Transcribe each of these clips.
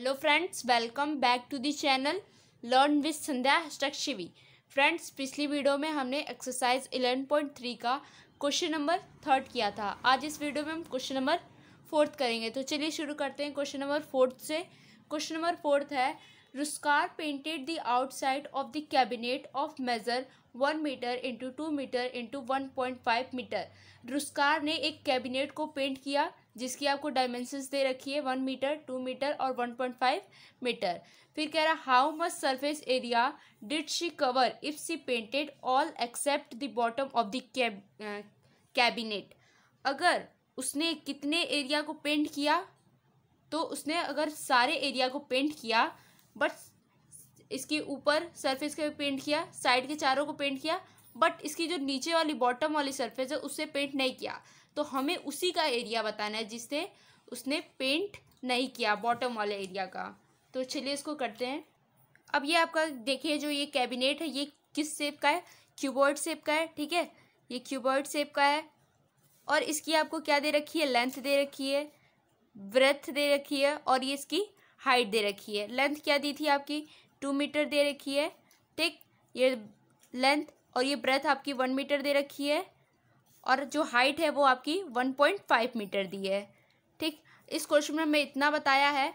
hello friends welcome back to the channel learn with Sandhya हस्टक शिवी friends पिछली video में हमने एक्सरसाइज इलेवन पॉइंट थ्री का क्वेश्चन नंबर थर्ड किया था आज इस वीडियो में हम क्वेश्चन नंबर फोर्थ करेंगे तो चलिए शुरू करते हैं क्वेश्चन नंबर फोर्थ से क्वेश्चन नंबर फोर्थ है Rukhsar painted the outside of the cabinet of measure one metre into two metre into one point five metre Rukhsar ने एक कैबिनेट को पेंट किया जिसकी आपको डायमेंशंस दे रखी है वन मीटर टू मीटर और वन पॉइंट फाइव मीटर फिर कह रहा how much surface area did she cover if she painted all except the bottom of the cabinet अगर उसने कितने एरिया को पेंट किया तो उसने अगर सारे एरिया को पेंट किया बट इसके ऊपर सरफेस का पेंट किया साइड के चारों को पेंट किया बट इसकी जो नीचे वाली बॉटम वाली सरफेस है उससे पेंट नहीं किया तो हमें उसी का एरिया बताना है जिससे उसने पेंट नहीं किया बॉटम वाले एरिया का तो चलिए इसको करते हैं अब ये आपका देखिए जो ये कैबिनेट है ये किस शेप का है क्यूबोर्ड शेप का है ठीक है ये क्यूबोर्ड शेप का है और इसकी आपको क्या दे रखी है लेंथ दे रखी है ब्रेथ दे रखी है और ये इसकी हाइट दे रखी है लेंथ क्या दी थी आपकी टू मीटर दे रखी है ठीक ये लेंथ और ये ब्रेथ आपकी वन मीटर दे रखी है और जो हाइट है वो आपकी वन पॉइंट फाइव मीटर दी है ठीक इस क्वेश्चन में हमें इतना बताया है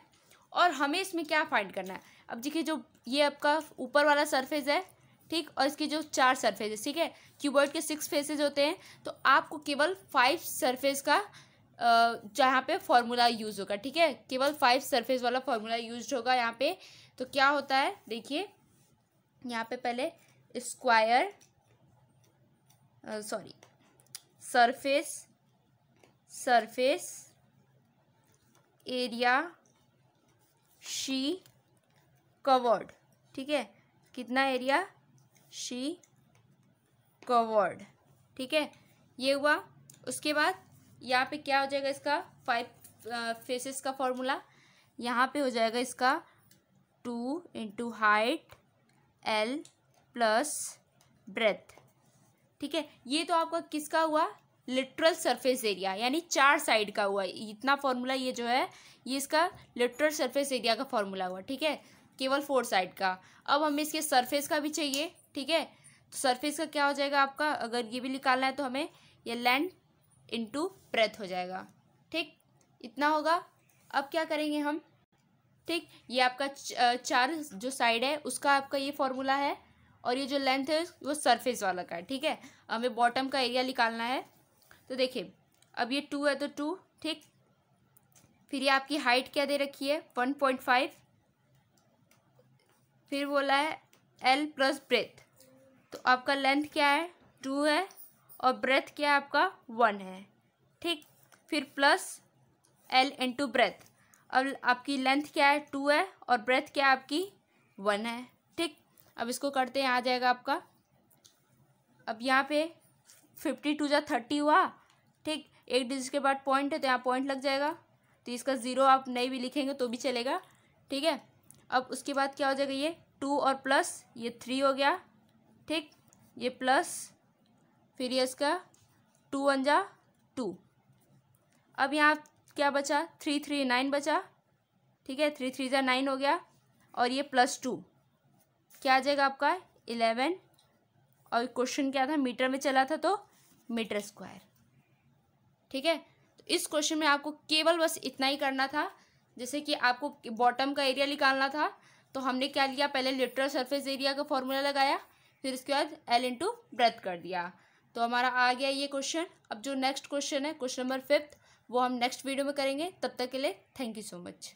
और हमें इसमें क्या फाइंड करना है अब देखिए जो ये आपका ऊपर वाला सरफेस है ठीक और इसके जो चार है ठीक है क्यूबॉइड के सिक्स फेसेज होते हैं तो आपको केवल फाइव सरफेस का जहाँ पे फॉर्मूला यूज़ होगा ठीक है केवल फाइव सरफेस वाला फॉर्मूला यूज होगा यहाँ पे तो क्या होता है देखिए यहाँ पे पहले square sorry surface surface area she covered ठीक है कितना एरिया शी कवर्ड ठीक है ये हुआ उसके बाद यहाँ पे क्या हो जाएगा इसका फाइव फेसेस uh, का फॉर्मूला यहाँ पे हो जाएगा इसका two into height L plus breadth ठीक है ये तो आपका किसका हुआ लिटरल सरफेस एरिया यानी चार साइड का हुआ इतना फॉर्मूला ये जो है ये इसका लिटरल सरफेस एरिया का फॉर्मूला हुआ ठीक है केवल फोर साइड का अब हमें इसके सरफेस का भी चाहिए ठीक है तो सरफेस का क्या हो जाएगा आपका अगर ये भी निकालना है तो हमें ये लेंथ इंटू ब्रेथ हो जाएगा ठीक इतना होगा अब क्या करेंगे हम ठीक ये आपका चार जो साइड है उसका आपका ये फॉर्मूला है और ये जो लेंथ है वो सरफेस वाला का है ठीक है हमें बॉटम का एरिया निकालना है तो देखिए अब ये टू है तो टू ठीक फिर ये आपकी हाइट क्या दे रखी है वन पॉइंट फाइव फिर बोला है एल प्लस ब्रेथ तो आपका लेंथ क्या है टू है और ब्रेथ क्या है आपका वन है ठीक फिर प्लस एल इंटू ब्रेथ अब आपकी लेंथ क्या है टू है और ब्रेथ क्या है आपकी वन है ठीक अब इसको करते हैं आ जाएगा आपका अब यहाँ पे फिफ्टी टू जो थर्टी हुआ ठीक एक डिजिट के बाद पॉइंट है तो यहाँ पॉइंट लग जाएगा तो इसका ज़ीरो आप नहीं भी लिखेंगे तो भी चलेगा ठीक है अब उसके बाद क्या हो जाएगा ये टू और प्लस ये थ्री हो गया ठीक ये प्लस फिर ये इसका टू वन जा टू अब यहाँ क्या बचा थ्री थ्री नाइन बचा ठीक है थ्री थ्री ज़ा नाइन हो गया और ये प्लस टू क्या आ जाएगा आपका इलेवन और क्वेश्चन क्या था मीटर में चला था तो मीटर स्क्वायर ठीक है तो इस क्वेश्चन में आपको केवल बस इतना ही करना था जैसे कि आपको बॉटम का एरिया निकालना था तो हमने क्या लिया पहले लिटरल सरफेस एरिया का फॉर्मूला लगाया फिर उसके बाद एल इंटू ब्रेथ कर दिया तो हमारा आ गया ये क्वेश्चन अब जो नेक्स्ट क्वेश्चन है क्वेश्चन नंबर फिफ्थ वो हम नेक्स्ट वीडियो में करेंगे तब तक के लिए थैंक यू सो मच